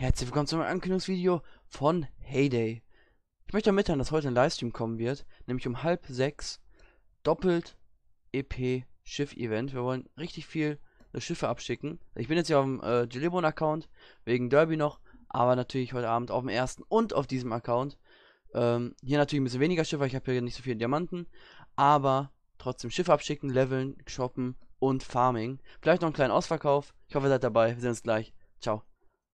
Herzlich willkommen zum Ankündigungsvideo von Heyday. Ich möchte mitteilen, dass heute ein Livestream kommen wird, nämlich um halb sechs, doppelt EP Schiff Event. Wir wollen richtig viel äh, Schiffe abschicken. Ich bin jetzt hier auf dem äh, Gillibon Account, wegen Derby noch, aber natürlich heute Abend auf dem ersten und auf diesem Account. Ähm, hier natürlich ein bisschen weniger Schiffe, ich habe hier nicht so viele Diamanten, aber trotzdem Schiffe abschicken, leveln, shoppen und Farming. Vielleicht noch einen kleinen Ausverkauf. Ich hoffe, ihr seid dabei. Wir sehen uns gleich. Ciao.